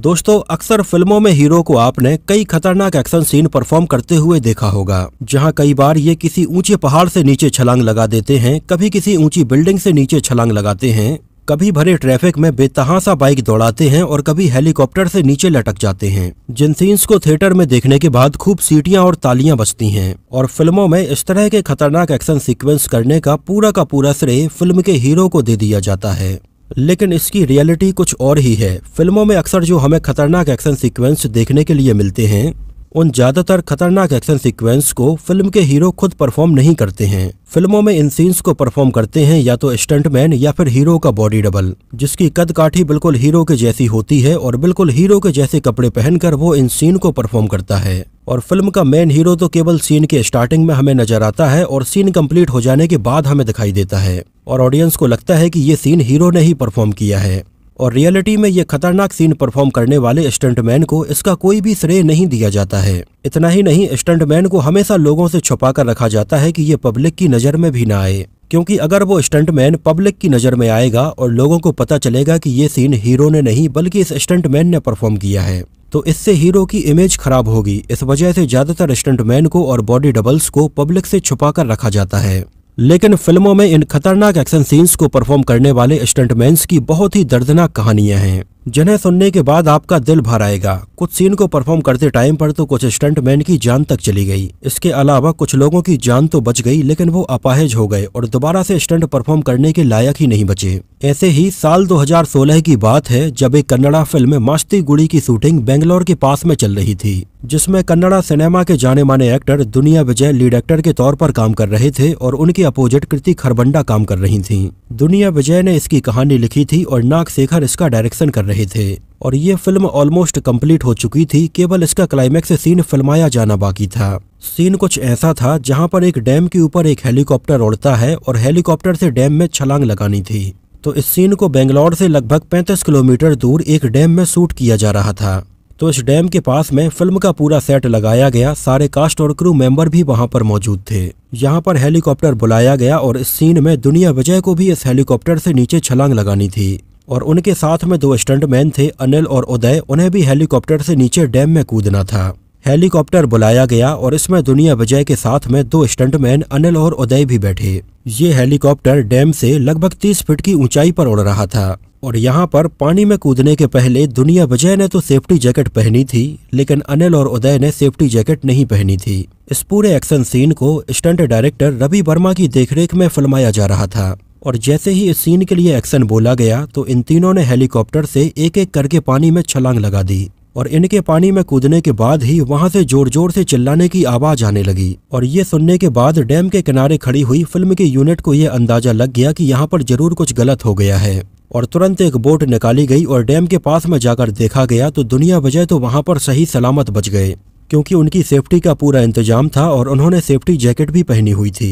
दोस्तों अक्सर फिल्मों में हीरो को आपने कई खतरनाक एक्शन सीन परफॉर्म करते हुए देखा होगा जहां कई बार ये किसी ऊंचे पहाड़ से नीचे छलांग लगा देते हैं कभी किसी ऊंची बिल्डिंग से नीचे छलांग लगाते हैं कभी भरे ट्रैफिक में बेतहासा बाइक दौड़ाते हैं और कभी हेलीकॉप्टर से नीचे लटक जाते हैं जिन सीन्स को थिएटर में देखने के बाद खूब सीटियां और तालियां बजती हैं और फिल्मों में इस तरह के खतरनाक एक्शन सीक्वेंस करने का पूरा का पूरा श्रेय फिल्म के हीरो को दे दिया जाता है लेकिन इसकी रियलिटी कुछ और ही है फिल्मों में अक्सर जो हमें खतरनाक एक्शन सीक्वेंस देखने के लिए मिलते हैं उन ज्यादातर खतरनाक एक्शन सीक्वेंस को फिल्म के हीरो खुद परफॉर्म नहीं करते हैं फिल्मों में इन सीन्स को परफॉर्म करते हैं या तो स्टंटमैन या फिर हीरो का बॉडी डबल जिसकी कद काठी बिल्कुल हीरो के जैसी होती है और बिल्कुल हीरो के जैसे कपड़े पहनकर वो इन सीन को परफॉर्म करता है और फिल्म का मेन हीरो तो केवल सीन के स्टार्टिंग में हमें नजर आता है और सीन कंप्लीट हो जाने के बाद हमें दिखाई देता है और ऑडियंस को लगता है कि ये सीन हीरो ने ही परफॉर्म किया है और रियलिटी में ये खतरनाक सीन परफॉर्म करने वाले स्टंटमैन को इसका कोई भी श्रेय नहीं दिया जाता है इतना ही नहीं स्टंटमैन को हमेशा लोगों से छुपा कर रखा जाता है कि ये पब्लिक की नज़र में भी ना आए क्योंकि अगर वो स्टंटमैन पब्लिक की नज़र में आएगा और लोगों को पता चलेगा कि ये सीन हीरो ने नहीं बल्कि इस स्टंटमैन ने परफॉर्म किया है तो इससे हीरो की इमेज खराब होगी इस वजह से ज्यादातर स्टंटमैन को और बॉडी डबल्स को पब्लिक से छुपा कर रखा जाता है लेकिन फिल्मों में इन खतरनाक एक्शन सीन्स को परफॉर्म करने वाले स्टंटमैन की बहुत ही दर्दनाक कहानियां हैं जिन्हें सुनने के बाद आपका दिल भर आएगा कुछ सीन को परफॉर्म करते टाइम पर तो कुछ स्टंटमैन की जान तक चली गई इसके अलावा कुछ लोगों की जान तो बच गई लेकिन वो अपाहिज हो गए और दोबारा से स्टंट परफॉर्म करने के लायक ही नहीं बचे ऐसे ही साल 2016 की बात है जब एक कन्नड़ा फिल्म मास्ती गुड़ी की शूटिंग बेंगलोर के पास में चल रही थी जिसमें कन्नड़ा सिनेमा के जाने माने एक्टर दुनिया विजय लीड एक्टर के तौर पर काम कर रहे थे और उनके अपोजिट कृति खरबंडा काम कर रही थीं। दुनिया विजय ने इसकी कहानी लिखी थी और नाग शेखर इसका डायरेक्शन कर रहे थे और ये फिल्म ऑलमोस्ट कम्प्लीट हो चुकी थी केवल इसका क्लाइमैक्स सीन फिल्माया जाना बाकी था सीन कुछ ऐसा था जहाँ पर एक डैम के ऊपर एक हेलीकॉप्टर उड़ता है और हेलीकॉप्टर से डैम में छलांग लगानी थी तो इस सीन को बेंगलोर से लगभग 35 किलोमीटर दूर एक डैम में शूट किया जा रहा था तो इस डैम के पास में फिल्म का पूरा सेट लगाया गया सारे कास्ट और क्रू मेंबर भी वहां पर मौजूद थे यहां पर हेलीकॉप्टर बुलाया गया और इस सीन में दुनिया विजय को भी इस हेलीकॉप्टर से नीचे छलांग लगानी थी और उनके साथ में दो स्टंटमैन थे अनिल और उदय उन्हें भी हेलीकॉप्टर से नीचे डैम में कूदना था हेलीकॉप्टर बुलाया गया और इसमें दुनिया विजय के साथ में दो स्टंटमैन अनिल और उदय भी बैठे ये हेलीकॉप्टर डैम से लगभग 30 फीट की ऊंचाई पर उड़ रहा था और यहाँ पर पानी में कूदने के पहले दुनिया विजय ने तो सेफ्टी जैकेट पहनी थी लेकिन अनिल और उदय ने सेफ्टी जैकेट नहीं पहनी थी इस पूरे एक्शन सीन को स्टंट डायरेक्टर रवि वर्मा की देखरेख में फिल्माया जा रहा था और जैसे ही इस सीन के लिए एक्शन बोला गया तो इन तीनों ने हेलीकॉप्टर से एक एक करके पानी में छलांग लगा दी और इनके पानी में कूदने के बाद ही वहां से जोर जोर से चिल्लाने की आवाज आने लगी और ये सुनने के बाद डैम के किनारे खड़ी हुई फिल्म की यूनिट को यह अंदाजा लग गया कि यहाँ पर जरूर कुछ गलत हो गया है और तुरंत एक बोट निकाली गई और डैम के पास में जाकर देखा गया तो दुनिया बजाय तो वहां पर सही सलामत बच गए क्योंकि उनकी सेफ्टी का पूरा इंतजाम था और उन्होंने सेफ्टी जैकेट भी पहनी हुई थी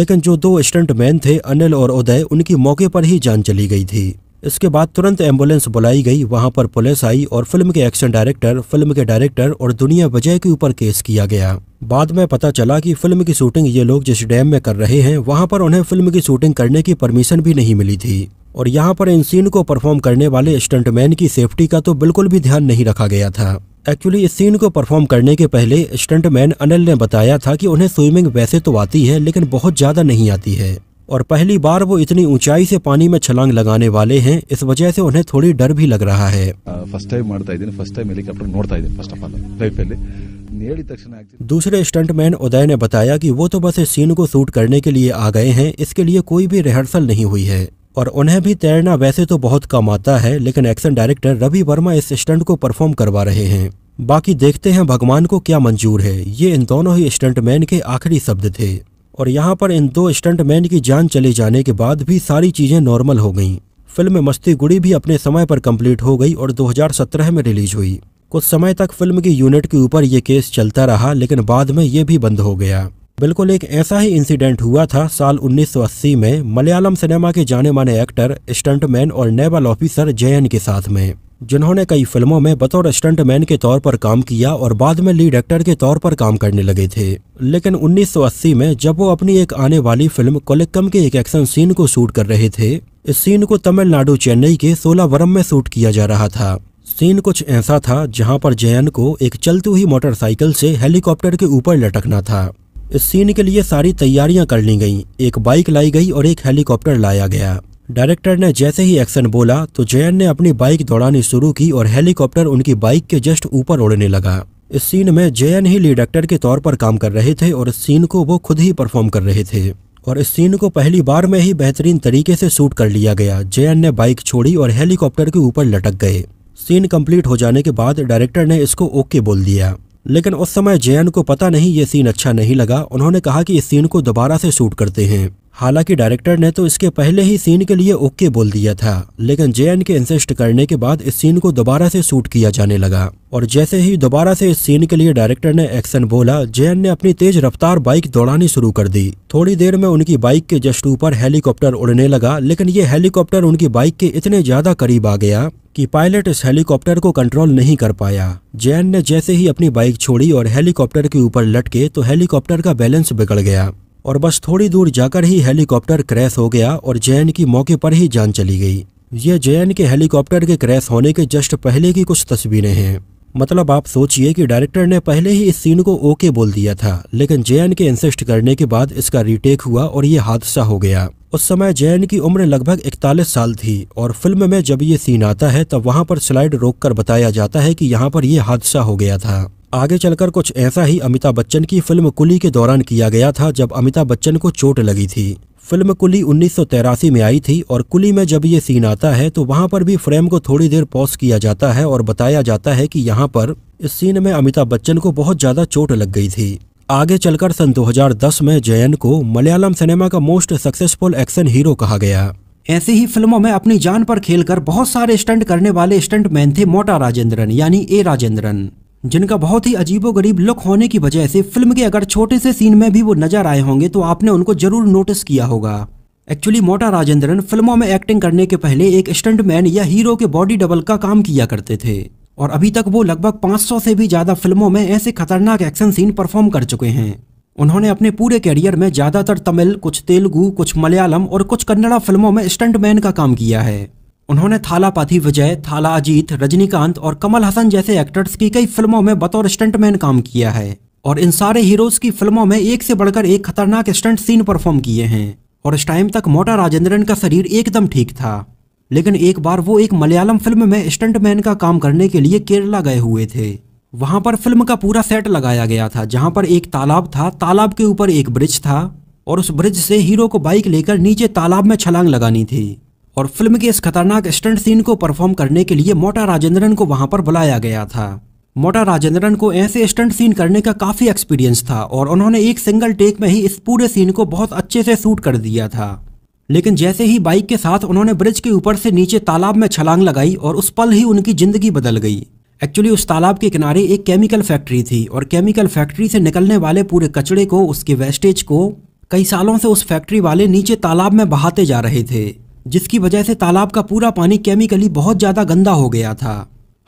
लेकिन जो दो स्टंटमैन थे अनिल और उदय उनकी मौके पर ही जान चली गई थी इसके बाद तुरंत एम्बुलेंस बुलाई गई वहां पर पुलिस आई और फिल्म के एक्शन डायरेक्टर फिल्म के डायरेक्टर और दुनिया विजय के ऊपर केस किया गया बाद में पता चला कि फिल्म की शूटिंग ये लोग जिस डैम में कर रहे हैं वहां पर उन्हें फिल्म की शूटिंग करने की परमिशन भी नहीं मिली थी और यहाँ पर इन सीन को परफॉर्म करने वाले स्टंटमैन की सेफ्टी का तो बिल्कुल भी ध्यान नहीं रखा गया था एक्चुअली इस सीन को परफॉर्म करने के पहले स्टंटमैन अनिल ने बताया था कि उन्हें स्विमिंग वैसे तो आती है लेकिन बहुत ज़्यादा नहीं आती है और पहली बार वो इतनी ऊंचाई से पानी में छलांग लगाने वाले हैं इस वजह से उन्हें थोड़ी डर भी लग रहा है फर्स्ट टाइम दूसरे स्टंटमैन उदय ने बताया कि वो तो बस इस सीन को शूट करने के लिए आ गए हैं इसके लिए कोई भी रिहर्सल नहीं हुई है और उन्हें भी तैरना वैसे तो बहुत कम आता है लेकिन एक्शन डायरेक्टर रवि वर्मा इस स्टंट को परफॉर्म करवा रहे हैं बाकी देखते हैं भगवान को क्या मंजूर है ये इन दोनों ही स्टंटमैन के आखिरी शब्द थे और यहाँ पर इन दो स्टंटमैन की जान चले जाने के बाद भी सारी चीज़ें नॉर्मल हो गईं फिल्म मस्ती गुड़ी भी अपने समय पर कंप्लीट हो गई और 2017 में रिलीज हुई कुछ समय तक फिल्म की यूनिट के ऊपर ये केस चलता रहा लेकिन बाद में ये भी बंद हो गया बिल्कुल एक ऐसा ही इंसिडेंट हुआ था साल 1980 में मलयालम सिनेमा के जाने माने एक्टर स्टंटमैन और नेवल ऑफिसर जयन के साथ में जिन्होंने कई फिल्मों में बतौर स्टंटमैन के तौर पर काम किया और बाद में लीड एक्टर के तौर पर काम करने लगे थे लेकिन 1980 में जब वो अपनी एक आने वाली फिल्म कोलिक्कम के एक एक्शन सीन को शूट कर रहे थे इस सीन को तमिलनाडु चेन्नई के सोलावरम में शूट किया जा रहा था सीन कुछ ऐसा था जहाँ पर जयन को एक चलती हुई मोटरसाइकिल से हेलीकॉप्टर के ऊपर लटकना था इस सीन के लिए सारी तैयारियां कर ली गई एक बाइक लाई गई और एक हेलीकॉप्टर लाया गया डायरेक्टर ने जैसे ही एक्शन बोला तो जयन ने अपनी बाइक दौड़ानी शुरू की और हेलीकॉप्टर उनकी बाइक के जस्ट ऊपर उड़ने लगा इस सीन में जयन ही लीड एक्टर के तौर पर काम कर रहे थे और इस सीन को वो खुद ही परफॉर्म कर रहे थे और इस सीन को पहली बार में ही बेहतरीन तरीके से शूट कर लिया गया जयन ने बाइक छोड़ी और हेलीकॉप्टर के ऊपर लटक गए सीन कंप्लीट हो जाने के बाद डायरेक्टर ने इसको ओके बोल दिया लेकिन उस समय जयन को पता नहीं ये सीन अच्छा नहीं लगा उन्होंने कहा कि इस सीन को दोबारा से शूट करते हैं हालांकि डायरेक्टर ने तो इसके पहले ही सीन के लिए ओके बोल दिया था लेकिन जयन के इंसिस्ट करने के बाद इस सीन को दोबारा से शूट किया जाने लगा और जैसे ही दोबारा से इस सीन के लिए डायरेक्टर ने एक्शन बोला जयन ने अपनी तेज रफ्तार बाइक दौड़ानी शुरू कर दी थोड़ी देर में उनकी बाइक के जस्ट ऊपर हेलीकॉप्टर उड़ने लगा लेकिन ये हेलीकॉप्टर उनकी बाइक के इतने ज्यादा करीब आ गया कि पायलट इस हेलीकॉप्टर को कंट्रोल नहीं कर पाया जैन ने जैसे ही अपनी बाइक छोड़ी और हेलीकॉप्टर के ऊपर लटके तो हेलीकॉप्टर का बैलेंस बिगड़ गया और बस थोड़ी दूर जाकर ही हेलीकॉप्टर क्रैश हो गया और जैन की मौके पर ही जान चली गई ये जैन के हेलीकॉप्टर के क्रैश होने के जस्ट पहले की कुछ तस्वीरें हैं मतलब आप सोचिए कि डायरेक्टर ने पहले ही इस सीन को ओके बोल दिया था लेकिन जैन के इंसिस्ट करने के बाद इसका रीटेक हुआ और ये हादसा हो गया उस समय जैन की उम्र लगभग 41 साल थी और फिल्म में जब ये सीन आता है तब वहाँ पर स्लाइड रोककर बताया जाता है कि यहाँ पर ये हादसा हो गया था आगे चलकर कुछ ऐसा ही अमिताभ बच्चन की फिल्म कुली के दौरान किया गया था जब अमिताभ बच्चन को चोट लगी थी फिल्म कुली उन्नीस में आई थी और कुली में जब ये सीन आता है तो वहाँ पर भी फ्रेम को थोड़ी देर पॉज किया जाता है और बताया जाता है कि यहाँ पर इस सीन में अमिताभ बच्चन को बहुत ज़्यादा चोट लग गई थी आगे चलकर सन 2010 में जयन को मलयालम सिनेमा का मोस्ट सक्सेसफुल एक्शन हीरो कहा गया ऐसे ही फिल्मों में अपनी जान पर खेलकर बहुत सारे स्टंट करने वाले स्टंटमैन थे मोटा राजेंद्रन यानी ए राजेंद्रन जिनका बहुत ही अजीबोगरीब लुक होने की वजह से फिल्म के अगर छोटे से सीन में भी वो नजर आए होंगे तो आपने उनको जरूर नोटिस किया होगा एक्चुअली मोटा राजेंद्रन फिल्मों में एक्टिंग करने के पहले एक स्टंटमैन या हीरो के बॉडी डबल का काम किया करते थे और अभी तक वो लगभग 500 से भी ज़्यादा फिल्मों में ऐसे खतरनाक एक्शन सीन परफॉर्म कर चुके हैं उन्होंने अपने पूरे कैरियर में ज़्यादातर तमिल कुछ तेलुगु कुछ मलयालम और कुछ कन्नड़ा फिल्मों में स्टंटमैन का काम किया है उन्होंने थालापाथी विजय थाला अजीत रजनीकांत और कमल हसन जैसे एक्टर्स की कई फिल्मों में बतौर स्टंटमैन काम किया है और इन सारे हीरोज की फिल्मों में एक से बढ़कर एक खतरनाक स्टंट सीन परफॉर्म किए हैं और इस टाइम तक मोटा राजेंद्रन का शरीर एकदम ठीक था लेकिन एक बार वो एक मलयालम फिल्म में स्टंटमैन का काम करने के लिए केरला गए हुए थे वहां पर फिल्म का पूरा सेट लगाया गया था जहां पर एक तालाब था तालाब के ऊपर एक ब्रिज था और उस ब्रिज से हीरो को बाइक लेकर नीचे तालाब में छलांग लगानी थी और फिल्म के इस खतरनाक स्टंट सीन को परफॉर्म करने के लिए मोटा राजेंद्रन को वहां पर बुलाया गया था मोटा राजेंद्रन को ऐसे स्टंट सीन करने का काफ़ी एक्सपीरियंस था और उन्होंने एक सिंगल टेक में ही इस पूरे सीन को बहुत अच्छे से शूट कर दिया था लेकिन जैसे ही बाइक के साथ उन्होंने ब्रिज के ऊपर से नीचे तालाब में छलांग लगाई और उस पल ही उनकी ज़िंदगी बदल गई एक्चुअली उस तालाब के किनारे एक केमिकल फैक्ट्री थी और केमिकल फैक्ट्री से निकलने वाले पूरे कचड़े को उसके वेस्टेज को कई सालों से उस फैक्ट्री वाले नीचे तालाब में बहाते जा रहे थे जिसकी वजह से तालाब का पूरा पानी केमिकली बहुत ज़्यादा गंदा हो गया था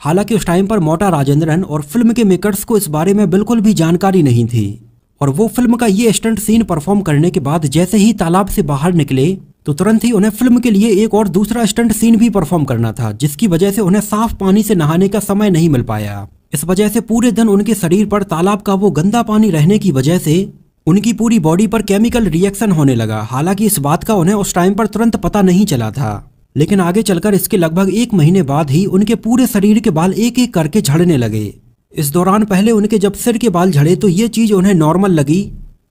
हालांकि उस टाइम पर मोटा राजेंद्रन और फिल्म के मेकर्स को इस बारे में बिल्कुल भी जानकारी नहीं थी और वो फिल्म का ये स्टंट सीन परफॉर्म करने के बाद जैसे ही तालाब से बाहर निकले तो तुरंत ही उन्हें फिल्म के लिए एक और दूसरा स्टंट सीन भी परफॉर्म करना था जिसकी वजह से उन्हें साफ पानी से नहाने का समय नहीं मिल पाया इस वजह से पूरे दिन उनके शरीर पर तालाब का वो गंदा पानी रहने की वजह से उनकी पूरी बॉडी पर केमिकल रिएक्शन होने लगा हालांकि इस बात का उन्हें उस टाइम पर तुरंत पता नहीं चला था लेकिन आगे चलकर इसके लगभग एक महीने बाद ही उनके पूरे शरीर के बाल एक एक करके झड़ने लगे इस दौरान पहले उनके जब सिर के बाल झड़े तो ये चीज़ उन्हें नॉर्मल लगी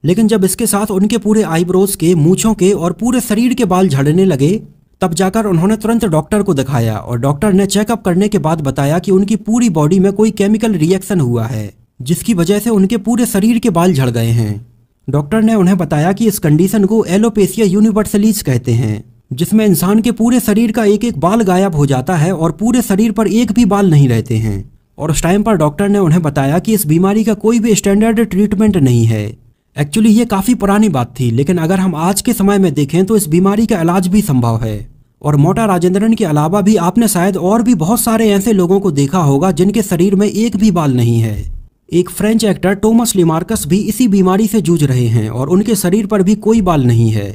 लेकिन जब इसके साथ उनके पूरे आईब्रोज के मूछों के और पूरे शरीर के बाल झड़ने लगे तब जाकर उन्होंने तुरंत डॉक्टर को दिखाया और डॉक्टर ने चेकअप करने के बाद बताया कि उनकी पूरी बॉडी में कोई केमिकल रिएक्शन हुआ है जिसकी वजह से उनके पूरे शरीर के बाल झड़ गए हैं डॉक्टर ने उन्हें बताया कि इस कंडीशन को एलोपेसिया यूनिवर्सलीज कहते हैं जिसमें इंसान के पूरे शरीर का एक एक बाल गायब हो जाता है और पूरे शरीर पर एक भी बाल नहीं रहते हैं और उस टाइम पर डॉक्टर ने उन्हें बताया कि इस बीमारी का कोई भी स्टैंडर्ड ट्रीटमेंट नहीं है एक्चुअली ये काफ़ी पुरानी बात थी लेकिन अगर हम आज के समय में देखें तो इस बीमारी का इलाज भी संभव है और मोटा राजेंद्रन के अलावा भी आपने शायद और भी बहुत सारे ऐसे लोगों को देखा होगा जिनके शरीर में एक भी बाल नहीं है एक फ्रेंच एक्टर टोमस लिमार्कस भी इसी बीमारी से जूझ रहे हैं और उनके शरीर पर भी कोई बाल नहीं है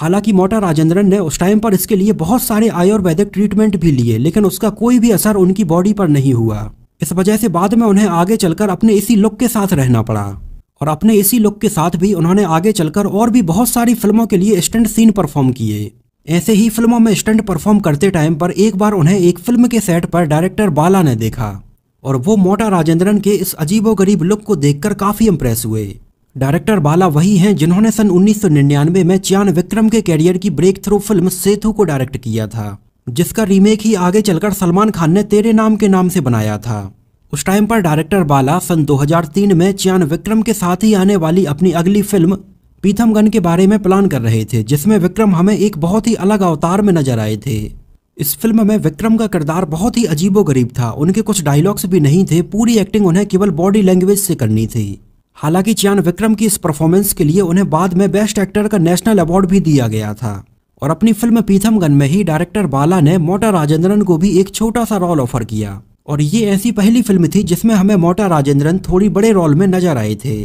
हालांकि मोटा राजेंद्रन ने उस टाइम पर इसके लिए बहुत सारे आयुर्वेदिक ट्रीटमेंट भी लिए लेकिन उसका कोई भी असर उनकी बॉडी पर नहीं हुआ इस वजह से बाद में उन्हें आगे चलकर अपने इसी लुक के साथ रहना पड़ा और अपने इसी लुक के साथ भी उन्होंने आगे चलकर और भी बहुत सारी फिल्मों के लिए स्टंट सीन परफॉर्म किए ऐसे ही फिल्मों में स्टंट परफॉर्म करते टाइम पर एक बार उन्हें एक फिल्म के सेट पर डायरेक्टर बाला ने देखा और वो मोटा राजेंद्रन के इस अजीबोगरीब लुक को देखकर काफ़ी इम्प्रेस हुए डायरेक्टर बाला वही हैं जिन्होंने सन 1999 में चियान विक्रम के कैरियर की ब्रेक थ्रू फिल्म सेतु को डायरेक्ट किया था जिसका रीमेक ही आगे चलकर सलमान खान ने तेरे नाम के नाम से बनाया था उस टाइम पर डायरेक्टर बाला सन 2003 में चियान विक्रम के साथ ही आने वाली अपनी अगली फिल्म पीथम गन के बारे में प्लान कर रहे थे जिसमें विक्रम हमें एक बहुत ही अलग अवतार में नजर आए थे इस फिल्म में विक्रम का किरदार बहुत ही अजीबोगरीब था उनके कुछ डायलॉग्स भी नहीं थे पूरी एक्टिंग उन्हें केवल बॉडी लैंग्वेज से करनी थी हालांकि चियान विक्रम की इस परफॉर्मेंस के लिए उन्हें बाद में बेस्ट एक्टर का नेशनल अवार्ड भी दिया गया था और अपनी फिल्म पीथमगन में ही डायरेक्टर बाला ने मोटा राजेंद्रन को भी एक छोटा सा रोल ऑफर किया और ये ऐसी पहली फिल्म थी जिसमें हमें मोटा राजेंद्रन थोड़ी बड़े रोल में नजर आए थे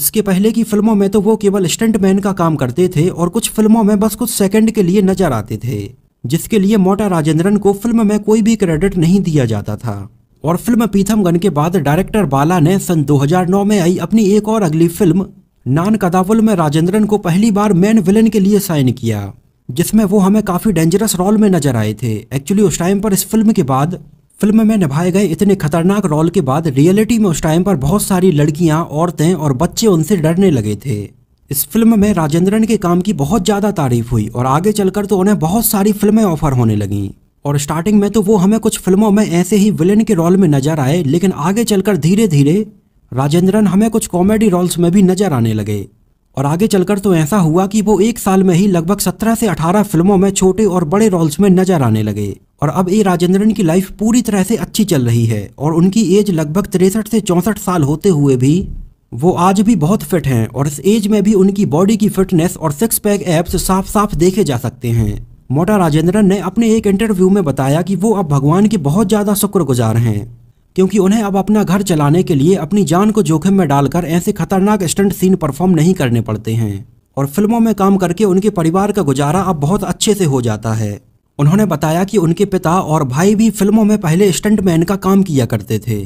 इसके पहले की फिल्मों में तो वो केवल स्टंटमैन का काम करते थे और कुछ फिल्मों में बस कुछ सेकंड के लिए नजर आते थे जिसके लिए मोटा राजेंद्रन को फिल्म में कोई भी क्रेडिट नहीं दिया जाता था और फिल्म पीथमगन के बाद डायरेक्टर बाला ने सन 2009 में आई अपनी एक और अगली फिल्म नान कदावुल में राजेंद्रन को पहली बार मैन विलन के लिए साइन किया जिसमें वो हमें काफ़ी डेंजरस रोल में नज़र आए थे एक्चुअली उस टाइम पर इस फिल्म के बाद फिल्म में निभाए गए इतने खतरनाक रोल के बाद रियलिटी में उस टाइम पर बहुत सारी लड़कियां, औरतें और बच्चे उनसे डरने लगे थे इस फिल्म में राजेंद्रन के काम की बहुत ज़्यादा तारीफ हुई और आगे चलकर तो उन्हें बहुत सारी फिल्में ऑफर होने लगीं और स्टार्टिंग में तो वो हमें कुछ फिल्मों में ऐसे ही विलेन के रोल में नज़र आए लेकिन आगे चलकर धीरे धीरे राजेंद्रन हमें कुछ कॉमेडी रोल्स में भी नज़र आने लगे और आगे चलकर तो ऐसा हुआ कि वो एक साल में ही लगभग 17 से 18 फिल्मों में छोटे और बड़े रोल्स में नजर आने लगे और अब ए राजेंद्रन की लाइफ पूरी तरह से अच्छी चल रही है और उनकी एज लगभग तिरसठ से चौंसठ साल होते हुए भी वो आज भी बहुत फिट हैं और इस एज में भी उनकी बॉडी की फिटनेस और सिक्स पैक एप्स साफ साफ देखे जा सकते हैं मोटा राजेंद्रन ने अपने एक इंटरव्यू में बताया कि वो अब भगवान के बहुत ज़्यादा शुक्रगुजार हैं क्योंकि उन्हें अब अपना घर चलाने के लिए अपनी जान को जोखिम में डालकर ऐसे खतरनाक स्टंट सीन परफॉर्म नहीं करने पड़ते हैं और फिल्मों में काम करके उनके परिवार का गुजारा अब बहुत अच्छे से हो जाता है उन्होंने बताया कि उनके पिता और भाई भी फिल्मों में पहले स्टंटमैन का काम किया करते थे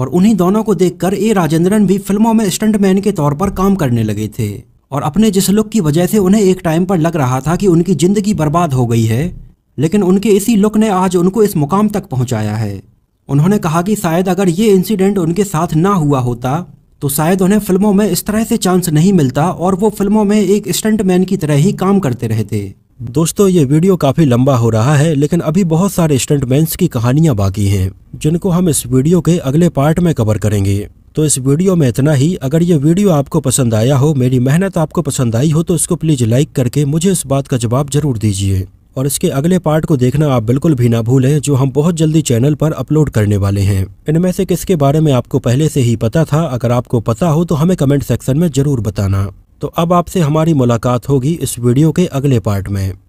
और उन्हीं दोनों को देखकर ए राजेंद्रन भी फिल्मों में स्टंटमैन के तौर पर काम करने लगे थे और अपने जिस लुक की वजह से उन्हें एक टाइम पर लग रहा था कि उनकी ज़िंदगी बर्बाद हो गई है लेकिन उनके इसी लुक ने आज उनको इस मुकाम तक पहुंचाया है उन्होंने कहा कि शायद अगर ये इंसिडेंट उनके साथ ना हुआ होता तो शायद उन्हें फिल्मों में इस तरह से चांस नहीं मिलता और वो फिल्मों में एक स्टंटमैन की तरह ही काम करते रहते दोस्तों ये वीडियो काफ़ी लंबा हो रहा है लेकिन अभी बहुत सारे स्टंटमैन की कहानियां बाकी हैं जिनको हम इस वीडियो के अगले पार्ट में कवर करेंगे तो इस वीडियो में इतना ही अगर ये वीडियो आपको पसंद आया हो मेरी मेहनत आपको पसंद आई हो तो इसको प्लीज़ लाइक करके मुझे इस बात का जवाब जरूर दीजिए और इसके अगले पार्ट को देखना आप बिल्कुल भी ना भूलें जो हम बहुत जल्दी चैनल पर अपलोड करने वाले हैं इनमें से किसके बारे में आपको पहले से ही पता था अगर आपको पता हो तो हमें कमेंट सेक्शन में ज़रूर बताना तो अब आपसे हमारी मुलाकात होगी इस वीडियो के अगले पार्ट में